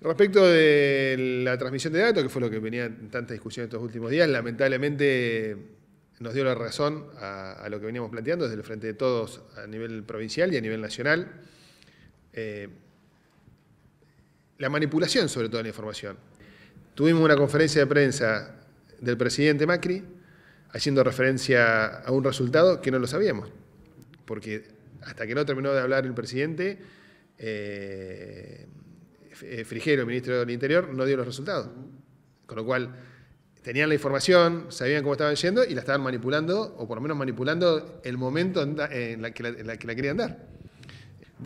Respecto de la transmisión de datos, que fue lo que venía en tanta discusión estos últimos días, lamentablemente nos dio la razón a, lo que veníamos planteando desde el frente de todos a nivel provincial y a nivel nacional. Eh, la manipulación, sobre todo, de la información. Tuvimos una conferencia de prensa del presidente Macri haciendo referencia a un resultado que no lo sabíamos, porque hasta que no terminó de hablar el presidente, eh, eh, Frigero, ministro del Interior, no dio los resultados. Con lo cual, tenían la información, sabían cómo estaban yendo y la estaban manipulando, o por lo menos manipulando el momento en la que la, querían dar.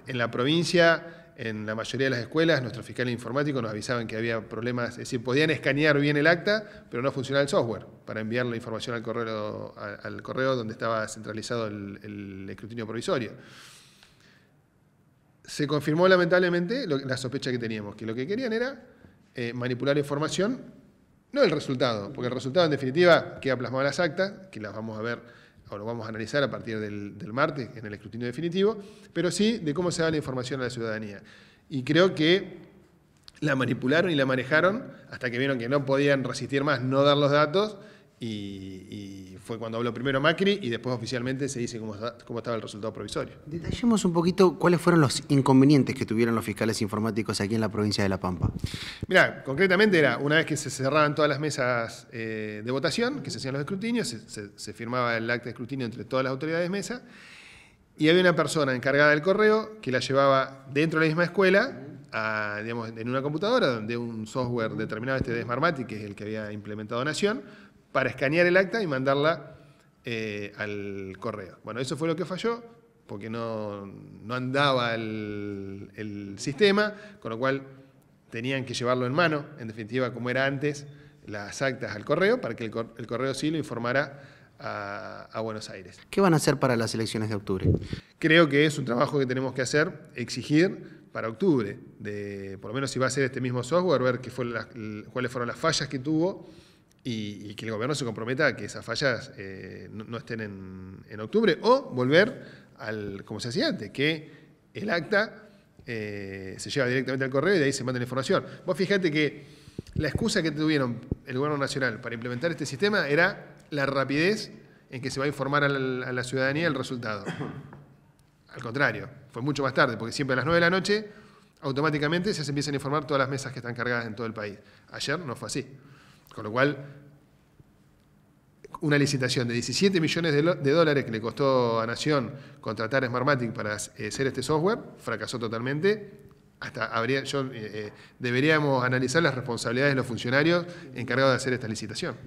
En la provincia, en la mayoría de las escuelas, nuestros fiscales informático nos avisaban que había problemas, es decir, podían escanear bien el acta, pero no funcionaba el software para enviar la información al correo, donde estaba centralizado el escrutinio provisorio se confirmó lamentablemente la sospecha que teníamos, que lo que querían era eh, manipular información, no el resultado, porque el resultado en definitiva queda plasmado en las actas, que las vamos a ver o lo vamos a analizar a partir del, del martes en el escrutinio definitivo, pero sí de cómo se da la información a la ciudadanía. Y creo que la manipularon y la manejaron hasta que vieron que no podían resistir más no dar los datos y, fue cuando habló primero Macri y después oficialmente se dice cómo, estaba el resultado provisorio. Detallemos un poquito cuáles fueron los inconvenientes que tuvieron los fiscales informáticos aquí en la provincia de La Pampa. Mirá, concretamente era una vez que se cerraban todas las mesas eh, de votación, que se hacían los escrutinios, se, firmaba el acta de escrutinio entre todas las autoridades de mesa, y había una persona encargada del correo que la llevaba dentro de la misma escuela. digamos, en una computadora donde un software determinado, este de que es el que había implementado Nación, para escanear el acta y mandarla eh, al correo. Bueno, eso fue lo que falló, porque no, andaba el, sistema, con lo cual tenían que llevarlo en mano, en definitiva, como era antes, las actas al correo, para que el, correo sí lo informara a, Buenos Aires. ¿Qué van a hacer para las elecciones de octubre? Creo que es un trabajo que tenemos que hacer, exigir para octubre, de, por lo menos si va a ser este mismo software, ver qué fue cuáles fueron las fallas que tuvo y, que el gobierno se comprometa a que esas fallas eh, no, estén en, octubre o volver al, como se hacía antes, que el acta eh, se lleva directamente al correo y de ahí se manda la información. Vos fijate que la excusa que tuvieron el gobierno nacional para implementar este sistema era la rapidez en que se va a informar a la, ciudadanía el resultado. Al contrario, fue mucho más tarde, porque siempre a las 9 de la noche automáticamente se empiezan a informar todas las mesas que están cargadas en todo el país. Ayer no fue así. Con lo cual, una licitación de 17 millones de, dólares que le costó a Nación contratar a Smartmatic para eh, hacer este software, fracasó totalmente. Hasta habría, yo, eh, eh, deberíamos analizar las responsabilidades de los funcionarios encargados de hacer esta licitación.